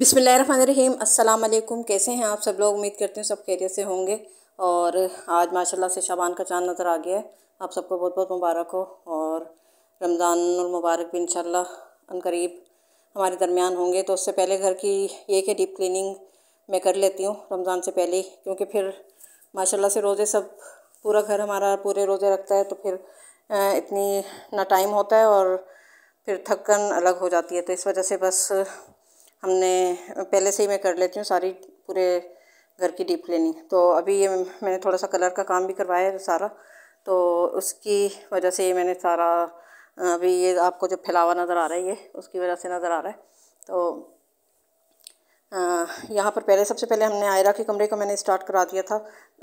बिसमिल्ल रहीम अस्सलाम कैसे हैं आप सब लोग उम्मीद करते हैं सब खैरियत से होंगे और आज माशाल्लाह से शाबान का चांद नज़र आ गया है आप सबको बहुत बहुत मुबारक हो और रमज़ान मुबारक भी इन करीब हमारे दरमियान होंगे तो उससे पहले घर की एक है डीप क्लिनिंग मैं कर लेती हूँ रमज़ान से पहले ही क्योंकि फिर माशाल्लाह से रोज़े सब पूरा घर हमारा पूरे रोज़े रखता है तो फिर इतनी ना टाइम होता है और फिर थकन अलग हो जाती है तो इस वजह से बस हमने पहले से ही मैं कर लेती हूँ सारी पूरे घर की डीप क्लिनिंग तो अभी ये मैंने थोड़ा सा कलर का काम भी करवाया है सारा तो उसकी वजह से ये मैंने सारा अभी ये आपको जो फैलावा नज़र आ रहा है ये उसकी वजह से नज़र आ रहा है तो यहाँ पर पहले सबसे पहले हमने आयरा के कमरे को मैंने स्टार्ट करा दिया था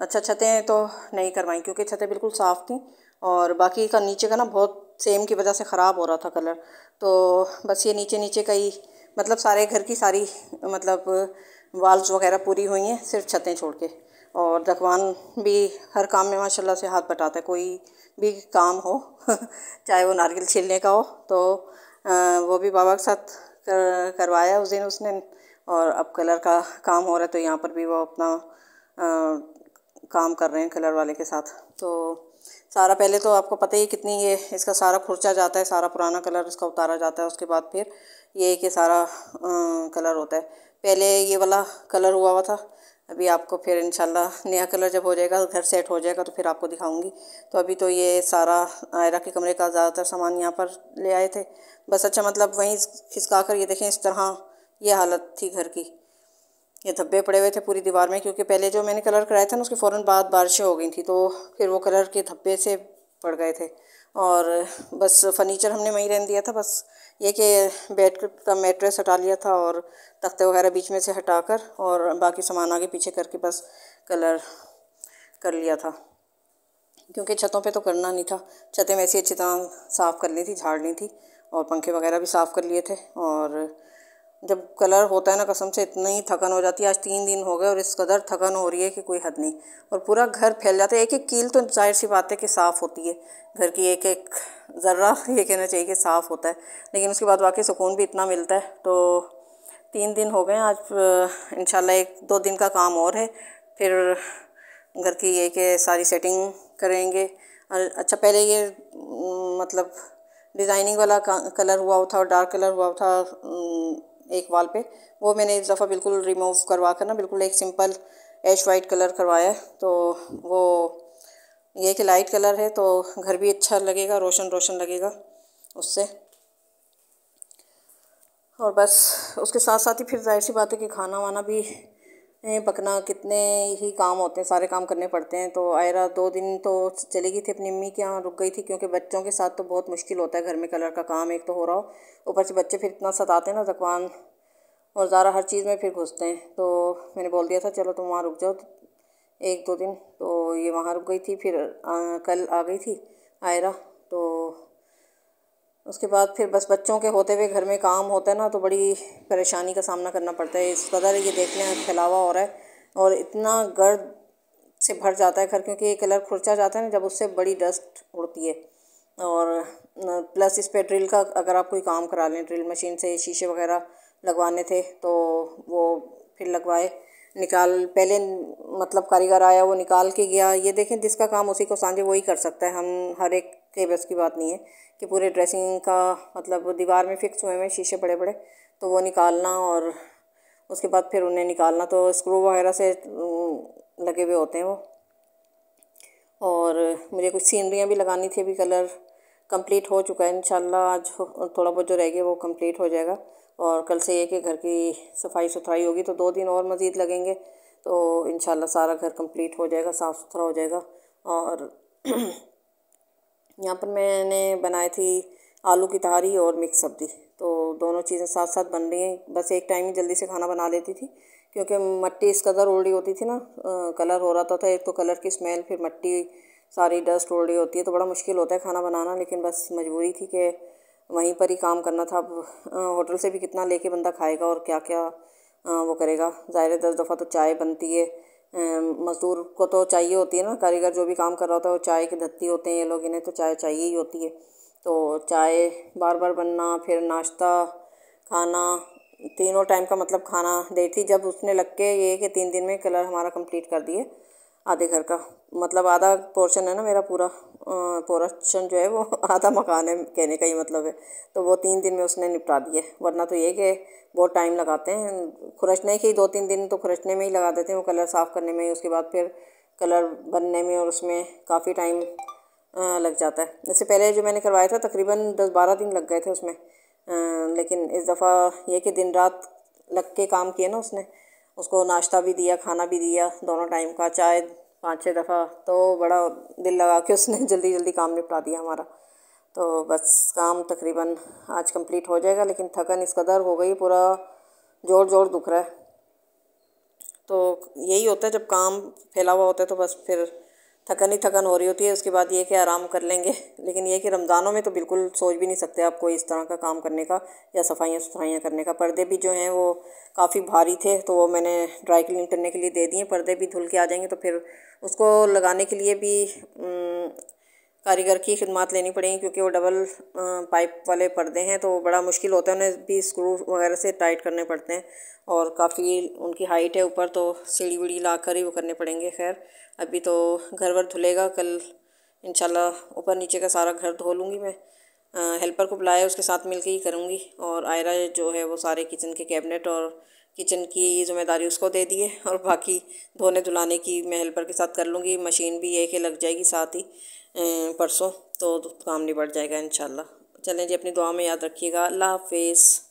अच्छा छतें तो नहीं करवाई क्योंकि छतें बिल्कुल साफ़ थी और बाकी का नीचे का ना बहुत सेम की वजह से ख़राब हो रहा था कलर तो बस ये नीचे नीचे का ही मतलब सारे घर की सारी मतलब वाल्स वगैरह पूरी हुई हैं सिर्फ छतें छोड़ के और रखवान भी हर काम में माशाल्लाह से हाथ बटाता है कोई भी काम हो चाहे वो नारियल छीलने का हो तो वो भी बाबा के साथ कर, करवाया उस दिन उसने और अब कलर का काम हो रहा है तो यहाँ पर भी वो अपना आ, काम कर रहे हैं कलर वाले के साथ तो सारा पहले तो आपको पता ही कितनी ये इसका सारा खुर्चा जाता है सारा पुराना कलर इसका उतारा जाता है उसके बाद फिर ये कि सारा कलर होता है पहले ये वाला कलर हुआ हुआ था अभी आपको फिर इंशाल्लाह नया कलर जब हो जाएगा तो घर सेट हो जाएगा तो फिर आपको दिखाऊंगी तो अभी तो ये सारा आयरा के कमरे का ज़्यादातर सामान यहाँ पर ले आए थे बस अच्छा मतलब वहीं खिसका कर ये देखें इस तरह ये हालत थी घर की ये धब्बे पड़े हुए थे पूरी दीवार में क्योंकि पहले जो मैंने कलर कराया था ना उसके फ़ौर बाद बारिशें हो गई थी तो फिर वो कलर के धब्बे से पड़ गए थे और बस फर्नीचर हमने वहीं रहने दिया था बस ये कि बेड का मेट्रेस हटा लिया था और तख्ते वगैरह बीच में से हटा कर और बाकी सामान आगे पीछे करके बस कलर कर लिया था क्योंकि छतों पे तो करना नहीं था छतें वैसे अच्छी तरह साफ़ कर ली थी झाड़ ली थी और पंखे वगैरह भी साफ़ कर लिए थे और जब कलर होता है ना कसम से इतनी ही थकन हो जाती है आज तीन दिन हो गए और इस कदर थकन हो रही है कि कोई हद नहीं और पूरा घर फैल जाता है एक एक कील तो जाहिर सी बात है कि साफ़ होती है घर की एक एक ज़र्रा ये कहना चाहिए कि साफ़ होता है लेकिन उसके बाद वाकई सुकून भी इतना मिलता है तो तीन दिन हो गए आज इन एक दो दिन का काम और है फिर घर की ये कि सारी सेटिंग करेंगे अच्छा पहले ये मतलब डिज़ाइनिंग वाला कलर हुआ था और डार्क कलर हुआ हुआ था एक वाल पे वो मैंने इस दफ़ा बिल्कुल रिमूव करवा कर ना बिल्कुल एक सिंपल एश वाइट कलर करवाया तो वो ये कि लाइट कलर है तो घर भी अच्छा लगेगा रोशन रोशन लगेगा उससे और बस उसके साथ साथ ही फिर जाहिर सी बात है कि खाना वाना भी पकना कितने ही काम होते हैं सारे काम करने पड़ते हैं तो आयरा दो दिन तो चली गई थी अपनी मम्मी के यहाँ रुक गई थी क्योंकि बच्चों के साथ तो बहुत मुश्किल होता है घर में कलर का काम एक तो हो रहा हो ऊपर से बच्चे फिर इतना सताते हैं ना जकवान और ज़ारा हर चीज़ में फिर घुसते हैं तो मैंने बोल दिया था चलो तुम वहाँ रुक जाओ एक दो दिन तो ये वहाँ रुक गई थी फिर आ, कल आ गई थी आयरा तो उसके बाद फिर बस बच्चों के होते हुए घर में काम होता है ना तो बड़ी परेशानी का सामना करना पड़ता है इस कदर ये देख लें फैलावा हो रहा है और इतना गर्द से भर जाता है घर क्योंकि ये कलर खुर्चा जाता है ना जब उससे बड़ी डस्ट उड़ती है और प्लस इस पर ड्रिल का अगर आप कोई काम करा लें ड्रिल मशीन से शीशे वगैरह लगवाने थे तो वो फिर लगवाए निकाल पहले मतलब कारीगर आया वो निकाल के गया ये देखें जिसका काम उसी को सांझे वही कर सकता है हम हर एक के बस की बात नहीं है कि पूरे ड्रेसिंग का मतलब दीवार में फिक्स हुए हैं शीशे बड़े बड़े तो वो निकालना और उसके बाद फिर उन्हें निकालना तो स्क्रू वगैरह से लगे हुए होते हैं वो और मुझे कुछ सीनरियाँ भी लगानी थी अभी कलर कंप्लीट हो चुका है इंशाल्लाह आज थोड़ा बहुत जो रह गया वो कंप्लीट हो जाएगा और कल से ये कि घर की सफाई सुथराई होगी तो दो दिन और मज़ीद लगेंगे तो इन सारा घर कंप्लीट हो जाएगा साफ़ सुथरा हो जाएगा और यहाँ पर मैंने बनाई थी आलू की तारी और मिक्स सब्ज़ी तो दोनों चीज़ें साथ साथ बन रही हैं बस एक टाइम ही जल्दी से खाना बना लेती थी क्योंकि मट्टी इस कदर उड़ रही होती थी ना कलर हो रहा था, था तो एक तो कलर की स्मेल फिर मट्टी सारी डस्ट उड़ रही होती है तो बड़ा मुश्किल होता है खाना बनाना लेकिन बस मजबूरी थी कि वहीं पर ही काम करना था अब होटल से भी कितना लेके बंदा खाएगा और क्या क्या वो करेगा ज़ाहिर दस दफ़ा तो चाय बनती है मज़दूर को तो चाहिए होती है ना कारीगर जो भी काम कर रहा होता है वो चाय के धत्ती होते हैं ये लोग इन्हें तो चाय चाहिए ही होती है तो चाय बार बार बनना फिर नाश्ता खाना तीनों टाइम का मतलब खाना देती थी जब उसने लग के ये कि तीन दिन में कलर हमारा कंप्लीट कर दिए आधे घर का मतलब आधा पोर्शन है ना मेरा पूरा पोरक्शन जो है वो आधा मकान है कहने का ही मतलब है तो वो तीन दिन में उसने निपटा दिए वरना तो ये कि बहुत टाइम लगाते हैं खुरचने के ही दो तीन दिन तो खुरचने में ही लगा देते हैं वो कलर साफ़ करने में ही उसके बाद फिर कलर बनने में और उसमें काफ़ी टाइम लग जाता है इससे पहले जो मैंने करवाया था तकरीबन दस बारह दिन लग गए थे उसमें लेकिन इस दफ़ा ये कि दिन रात लग के काम किए ना उसने उसको नाश्ता भी दिया खाना भी दिया दोनों टाइम का चाय पाँच छः दफ़ा तो बड़ा दिल लगा के उसने जल्दी जल्दी काम निपटा दिया हमारा तो बस काम तकरीबन आज कंप्लीट हो जाएगा लेकिन थकन इस कदर हो गई पूरा जोर जोर दुख रहा है तो यही होता है जब काम फैला हुआ होता है तो बस फिर थकन ही थकन हो रही होती है उसके बाद ये कि आराम कर लेंगे लेकिन ये कि रमज़ानों में तो बिल्कुल सोच भी नहीं सकते आप कोई इस तरह का काम करने का या सफाइयाँ सुथराइयाँ करने का पर्दे भी जो हैं वो काफ़ी भारी थे तो वो मैंने ड्राई क्लीन करने के लिए दे दिए पर्दे भी धुल के आ जाएंगे तो फिर उसको लगाने के लिए भी कारीगर की खिदमत लेनी पड़ेंगी क्योंकि वो डबल पाइप वाले पर्दे हैं तो बड़ा मुश्किल होता है उन्हें भी स्क्रू वगैरह से टाइट करने पड़ते हैं और काफ़ी उनकी हाइट है ऊपर तो सीढ़ी वीढ़ी ला कर ही वो करने पड़ेंगे खैर अभी तो घर वर धुलेगा कल इन ऊपर नीचे का सारा घर धो लूँगी मैं हेल्पर को बुलाया उसके साथ मिल के ही करूँगी और आयरा जो है वो सारे किचन के कैबिनेट और किचन की जिम्मेदारी उसको दे दी है और बाकी धोने धुलाने की मैं हेल्पर के साथ कर लूँगी मशीन भी एक ही लग जाएगी साथ ही अं, परसों तो काम निपट जाएगा इन चलें जी अपनी दुआ में याद रखिएगा अल्लाह हाफिज़